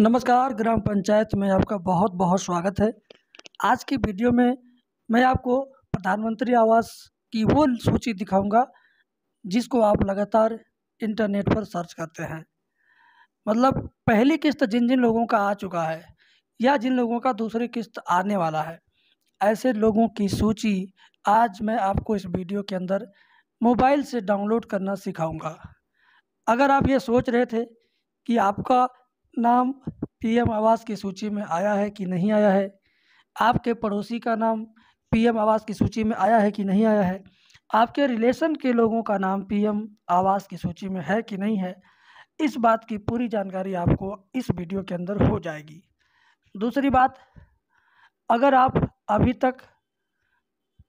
नमस्कार ग्राम पंचायत में आपका बहुत बहुत स्वागत है आज की वीडियो में मैं आपको प्रधानमंत्री आवास की वो सूची दिखाऊंगा जिसको आप लगातार इंटरनेट पर सर्च करते हैं मतलब पहली किस्त जिन जिन लोगों का आ चुका है या जिन लोगों का दूसरी किस्त आने वाला है ऐसे लोगों की सूची आज मैं आपको इस वीडियो के अंदर मोबाइल से डाउनलोड करना सिखाऊंगा अगर आप ये सोच रहे थे कि आपका नाम पीएम आवास की सूची में आया है कि नहीं आया है आपके पड़ोसी का नाम पीएम आवास की सूची में आया है कि नहीं आया है आपके रिलेशन के लोगों का नाम पीएम आवास की सूची में है कि नहीं है इस बात की पूरी जानकारी आपको इस वीडियो के अंदर हो जाएगी दूसरी बात अगर आप अभी तक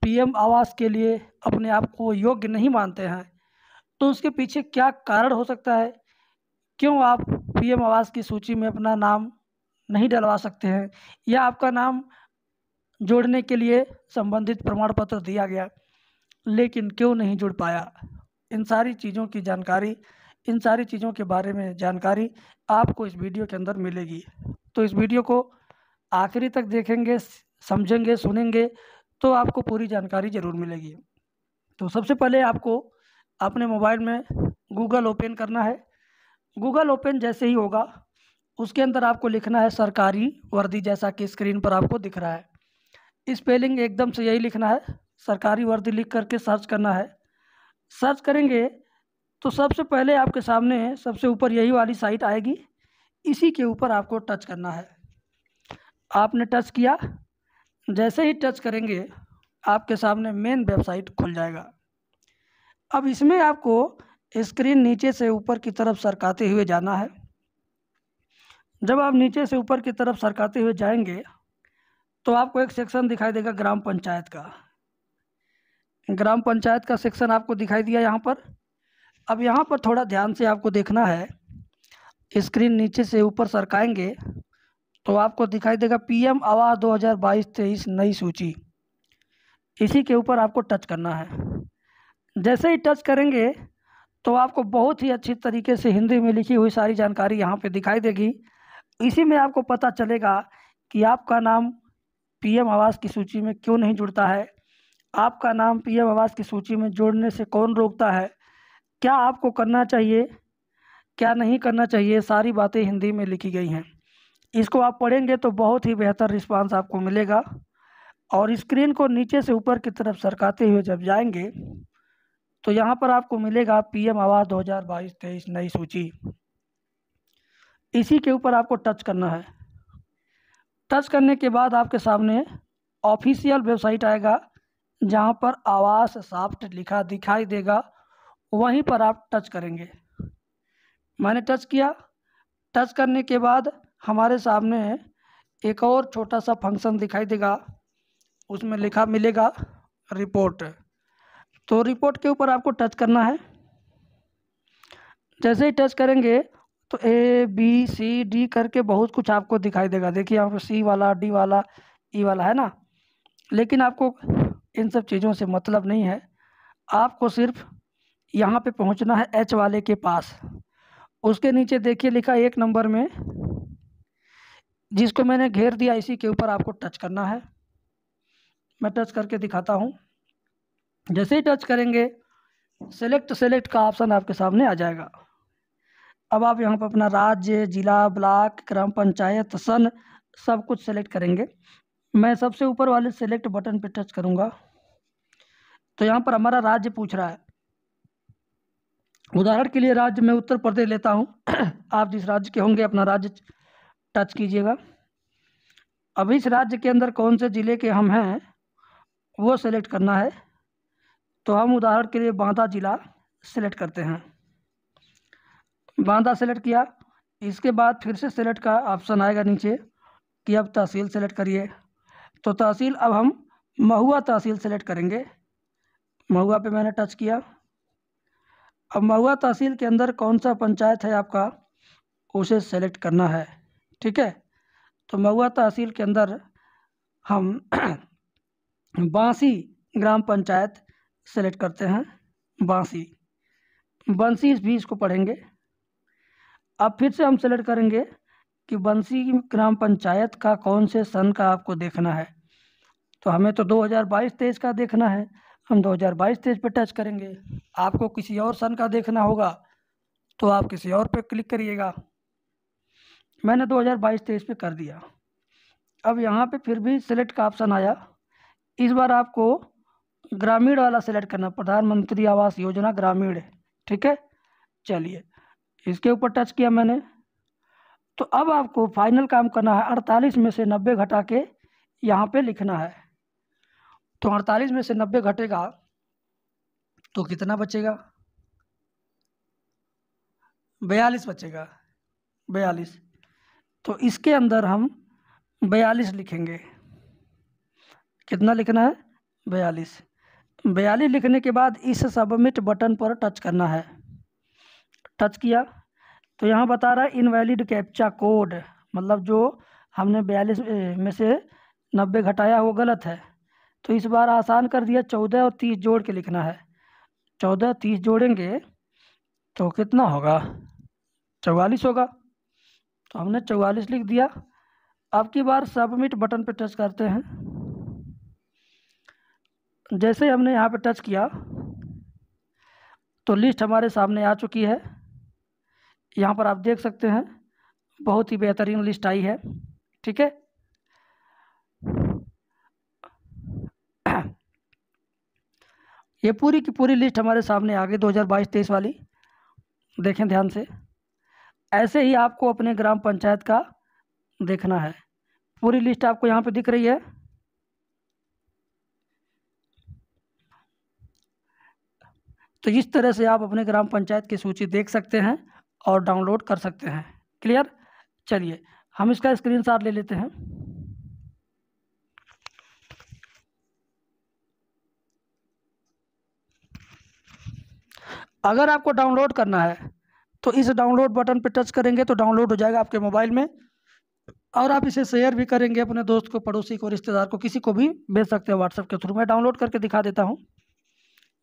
पीएम आवास के लिए अपने आप को योग्य नहीं मानते हैं तो उसके पीछे क्या कारण हो सकता है क्यों आप पीएम आवास की सूची में अपना नाम नहीं डलवा सकते हैं या आपका नाम जोड़ने के लिए संबंधित प्रमाण पत्र दिया गया लेकिन क्यों नहीं जुड़ पाया इन सारी चीज़ों की जानकारी इन सारी चीज़ों के बारे में जानकारी आपको इस वीडियो के अंदर मिलेगी तो इस वीडियो को आखिरी तक देखेंगे समझेंगे सुनेंगे तो आपको पूरी जानकारी ज़रूर मिलेगी तो सबसे पहले आपको अपने मोबाइल में गूगल ओपन करना है गूगल ओपन जैसे ही होगा उसके अंदर आपको लिखना है सरकारी वर्दी जैसा कि स्क्रीन पर आपको दिख रहा है स्पेलिंग एकदम से यही लिखना है सरकारी वर्दी लिख करके सर्च करना है सर्च करेंगे तो सबसे पहले आपके सामने सबसे ऊपर यही वाली साइट आएगी इसी के ऊपर आपको टच करना है आपने टच किया जैसे ही टच करेंगे आपके सामने मेन वेबसाइट खुल जाएगा अब इसमें आपको स्क्रीन नीचे से ऊपर की तरफ सरकाते हुए जाना है जब आप नीचे से ऊपर की तरफ सरकाते हुए जाएंगे तो आपको एक सेक्शन दिखाई देगा ग्राम पंचायत का ग्राम पंचायत का सेक्शन आपको दिखाई दिया यहाँ पर अब यहाँ पर थोड़ा ध्यान से आपको देखना है स्क्रीन नीचे से ऊपर सरकाएंगे तो आपको दिखाई देगा पीएम आवास 2022 हज़ार नई सूची इसी के ऊपर आपको टच करना है जैसे ही टच करेंगे तो आपको बहुत ही अच्छी तरीके से हिंदी में लिखी हुई सारी जानकारी यहाँ पे दिखाई देगी इसी में आपको पता चलेगा कि आपका नाम पीएम आवास की सूची में क्यों नहीं जुड़ता है आपका नाम पीएम आवास की सूची में जुड़ने से कौन रोकता है क्या आपको करना चाहिए क्या नहीं करना चाहिए सारी बातें हिंदी में लिखी गई हैं इसको आप पढ़ेंगे तो बहुत ही बेहतर रिस्पॉन्स आपको मिलेगा और स्क्रीन को नीचे से ऊपर की तरफ सरकाते हुए जब जाएंगे तो यहाँ पर आपको मिलेगा पीएम आवास 2022-23 नई सूची इसी के ऊपर आपको टच करना है टच करने के बाद आपके सामने ऑफिशियल वेबसाइट आएगा जहाँ पर आवास साफ्ट लिखा दिखाई देगा वहीं पर आप टच करेंगे मैंने टच किया टच करने के बाद हमारे सामने एक और छोटा सा फंक्शन दिखाई देगा उसमें लिखा मिलेगा रिपोर्ट तो रिपोर्ट के ऊपर आपको टच करना है जैसे ही टच करेंगे तो ए बी सी डी करके बहुत कुछ आपको दिखाई देगा देखिए यहाँ पर सी वाला डी वाला ई e वाला है ना लेकिन आपको इन सब चीज़ों से मतलब नहीं है आपको सिर्फ यहाँ पे पहुँचना है एच वाले के पास उसके नीचे देखिए लिखा एक नंबर में जिसको मैंने घेर दिया इसी के ऊपर आपको टच करना है मैं टच करके दिखाता हूँ जैसे ही टच करेंगे सेलेक्ट सेलेक्ट का ऑप्शन आपके सामने आ जाएगा अब आप यहाँ पर अपना राज्य जिला ब्लॉक ग्राम पंचायत सन सब कुछ सेलेक्ट करेंगे मैं सबसे ऊपर वाले सेलेक्ट बटन पर टच करूँगा तो यहाँ पर हमारा राज्य पूछ रहा है उदाहरण के लिए राज्य में उत्तर प्रदेश लेता हूँ आप जिस राज्य के होंगे अपना राज्य टच कीजिएगा अब इस राज्य के अंदर कौन से ज़िले के हम हैं वो सेलेक्ट करना है तो हम उदाहरण के लिए बांदा ज़िला सेलेक्ट करते हैं बांदा सेलेक्ट किया इसके बाद फिर से सेलेक्ट का ऑप्शन आएगा नीचे कि अब तहसील सेलेक्ट करिए तो तहसील अब हम महुआ तहसील सेलेक्ट करेंगे महुआ पे मैंने टच किया अब महुआ तहसील के अंदर कौन सा पंचायत है आपका उसे सेलेक्ट करना है ठीक है तो महुआ तहसील के अंदर हम बांसी ग्राम पंचायत सेलेक्ट करते हैं बांसी बंसी भी इसको पढ़ेंगे अब फिर से हम सेलेक्ट करेंगे कि बंसी ग्राम पंचायत का कौन से सन का आपको देखना है तो हमें तो 2022-23 का देखना है हम 2022-23 पे टच करेंगे आपको किसी और सन का देखना होगा तो आप किसी और पे क्लिक करिएगा मैंने 2022-23 पे कर दिया अब यहाँ पे फिर भी सेलेक्ट का ऑप्शन आया इस बार आपको ग्रामीण वाला सेलेक्ट करना प्रधानमंत्री आवास योजना ग्रामीण ठीक है चलिए इसके ऊपर टच किया मैंने तो अब आपको फाइनल काम करना है अड़तालीस में से नब्बे घटा के यहाँ पे लिखना है तो अड़तालीस में से नब्बे घटेगा तो कितना बचेगा बयालीस बचेगा बयालीस तो इसके अंदर हम बयालीस लिखेंगे कितना लिखना है बयालीस बयालीस लिखने के बाद इस सबमिट बटन पर टच करना है टच किया तो यहाँ बता रहा है इनवैलिड कैप्चा कोड मतलब जो हमने बयालीस में से नब्बे घटाया वो गलत है तो इस बार आसान कर दिया चौदह और तीस जोड़ के लिखना है चौदह तीस जोड़ेंगे तो कितना होगा चौवालीस होगा तो हमने चौवालीस लिख दिया अब की बार सबमिट बटन पर टच करते हैं जैसे हमने यहाँ पर टच किया तो लिस्ट हमारे सामने आ चुकी है यहाँ पर आप देख सकते हैं बहुत ही बेहतरीन लिस्ट आई है ठीक है ये पूरी की पूरी लिस्ट हमारे सामने आ गई दो हज़ार वाली देखें ध्यान से ऐसे ही आपको अपने ग्राम पंचायत का देखना है पूरी लिस्ट आपको यहाँ पे दिख रही है तो इस तरह से आप अपने ग्राम पंचायत की सूची देख सकते हैं और डाउनलोड कर सकते हैं क्लियर चलिए हम इसका स्क्रीनशॉट ले लेते हैं अगर आपको डाउनलोड करना है तो इस डाउनलोड बटन पर टच करेंगे तो डाउनलोड हो जाएगा आपके मोबाइल में और आप इसे शेयर भी करेंगे अपने दोस्त को पड़ोसी को रिश्तेदार को किसी को भी भेज सकते हैं व्हाट्सएप के थ्रू मैं डाउनलोड करके दिखा देता हूँ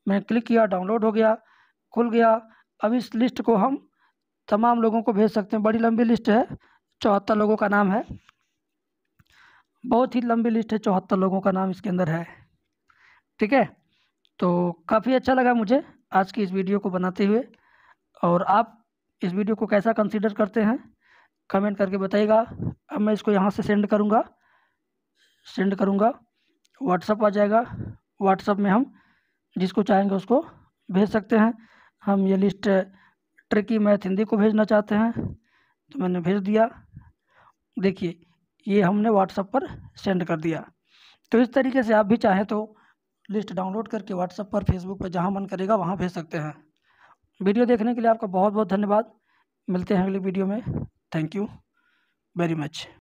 मैंने क्लिक किया डाउनलोड हो गया खुल गया अब इस लिस्ट को हम तमाम लोगों को भेज सकते हैं बड़ी लंबी लिस्ट है चौहत्तर लोगों का नाम है बहुत ही लंबी लिस्ट है चौहत्तर लोगों का नाम इसके अंदर है ठीक है तो काफ़ी अच्छा लगा मुझे आज की इस वीडियो को बनाते हुए और आप इस वीडियो को कैसा कंसीडर करते हैं कमेंट करके बताइएगा अब मैं इसको यहाँ से सेंड करूँगा सेंड करूँगा व्हाट्सअप आ जाएगा व्हाट्सअप में हम जिसको चाहेंगे उसको भेज सकते हैं हम ये लिस्ट ट्रिकी मैथ हिंदी को भेजना चाहते हैं तो मैंने भेज दिया देखिए ये हमने व्हाट्सअप पर सेंड कर दिया तो इस तरीके से आप भी चाहें तो लिस्ट डाउनलोड करके व्हाट्सअप पर फेसबुक पर जहाँ मन करेगा वहाँ भेज सकते हैं वीडियो देखने के लिए आपका बहुत बहुत धन्यवाद मिलते हैं अगली वीडियो में थैंक यू वेरी मच